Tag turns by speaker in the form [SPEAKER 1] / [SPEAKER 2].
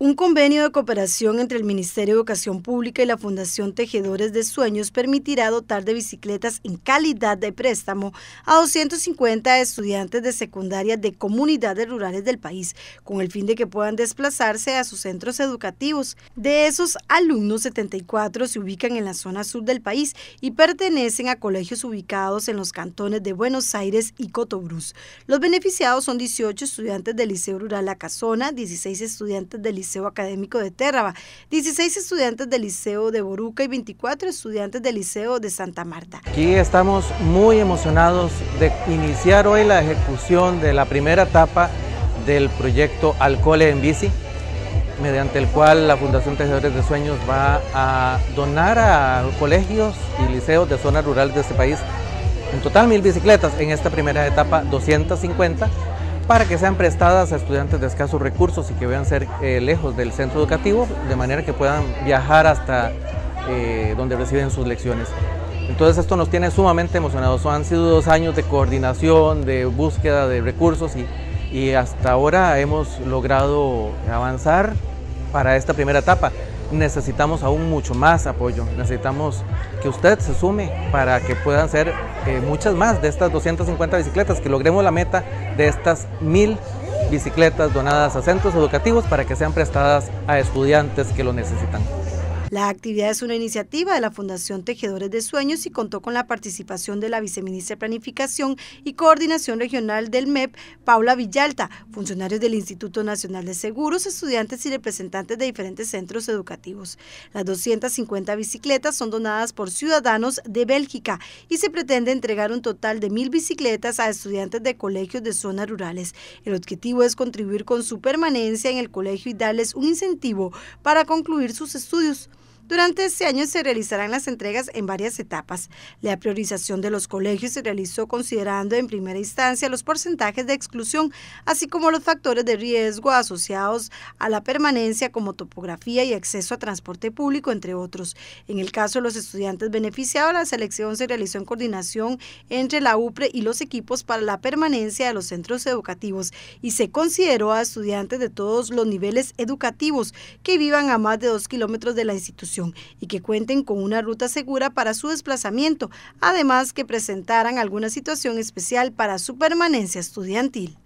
[SPEAKER 1] Un convenio de cooperación entre el Ministerio de Educación Pública y la Fundación Tejedores de Sueños permitirá dotar de bicicletas en calidad de préstamo a 250 estudiantes de secundaria de comunidades rurales del país, con el fin de que puedan desplazarse a sus centros educativos. De esos alumnos, 74 se ubican en la zona sur del país y pertenecen a colegios ubicados en los cantones de Buenos Aires y Cotobruz. Los beneficiados son 18 estudiantes del Liceo Rural La Casona, 16 estudiantes del Liceo Liceo Académico de Térraba, 16 estudiantes del Liceo de Boruca y 24 estudiantes del Liceo de Santa Marta.
[SPEAKER 2] Aquí estamos muy emocionados de iniciar hoy la ejecución de la primera etapa del proyecto Alcohol en Bici, mediante el cual la Fundación Tejedores de Sueños va a donar a colegios y liceos de zona rural de este país en total mil bicicletas, en esta primera etapa 250 para que sean prestadas a estudiantes de escasos recursos y que vean ser eh, lejos del centro educativo, de manera que puedan viajar hasta eh, donde reciben sus lecciones. Entonces esto nos tiene sumamente emocionados. Han sido dos años de coordinación, de búsqueda de recursos y, y hasta ahora hemos logrado avanzar para esta primera etapa necesitamos aún mucho más apoyo. Necesitamos que usted se sume para que puedan ser eh, muchas más de estas 250 bicicletas, que logremos la meta de estas mil bicicletas donadas a centros educativos para que sean prestadas a estudiantes que lo necesitan.
[SPEAKER 1] La actividad es una iniciativa de la Fundación Tejedores de Sueños y contó con la participación de la viceministra de Planificación y Coordinación Regional del MEP, Paula Villalta, funcionarios del Instituto Nacional de Seguros, estudiantes y representantes de diferentes centros educativos. Las 250 bicicletas son donadas por ciudadanos de Bélgica y se pretende entregar un total de mil bicicletas a estudiantes de colegios de zonas rurales. El objetivo es contribuir con su permanencia en el colegio y darles un incentivo para concluir sus estudios. Durante este año se realizarán las entregas en varias etapas. La priorización de los colegios se realizó considerando en primera instancia los porcentajes de exclusión, así como los factores de riesgo asociados a la permanencia como topografía y acceso a transporte público, entre otros. En el caso de los estudiantes beneficiados, la selección se realizó en coordinación entre la UPRE y los equipos para la permanencia de los centros educativos y se consideró a estudiantes de todos los niveles educativos que vivan a más de dos kilómetros de la institución y que cuenten con una ruta segura para su desplazamiento, además que presentaran alguna situación especial para su permanencia estudiantil.